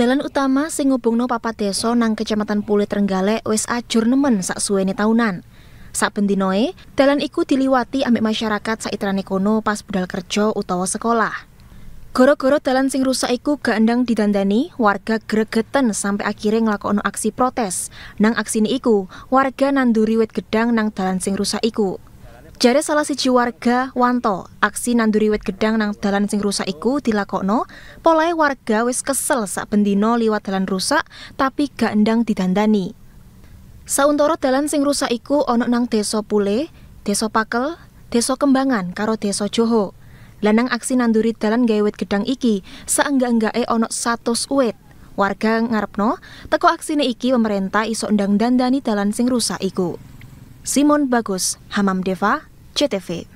Dalan utama sing ngubungno papat desa nang Kecamatan Pulih Trenggalek wis ajur nemen saksuwene taunan. Sak dinoe, dalan iku diliwati ambek masyarakat saitrane kono pas budal kerja utawa sekolah. Goro-goro dalan sing rusak iku gak endang didandani, warga gregeten sampai akhirnya ngelakono aksi protes. Nang ini iku, warga nanduri wit gedang nang dalan sing rusak iku. Jare salah siji warga Wanto, aksi nanduri wit gedang nang dalan sing rusak iku dilakokno, polai warga wis kesel sak bendino liwat dalan rusak tapi gak endang didandani. Sauntara dalan sing rusak iku ana nang Desa Pule, Desa Pakel, Desa Kembangan karo Desa Joho. Lanang aksi nanduri dalan gawe wit gedang iki saenggak-enggake ana 100 wit. Warga ngarepno teko aksine iki pemerintah iso endang dandani dalan sing rusak iku. Simon Bagus, Hamam Deva, Chete Fib.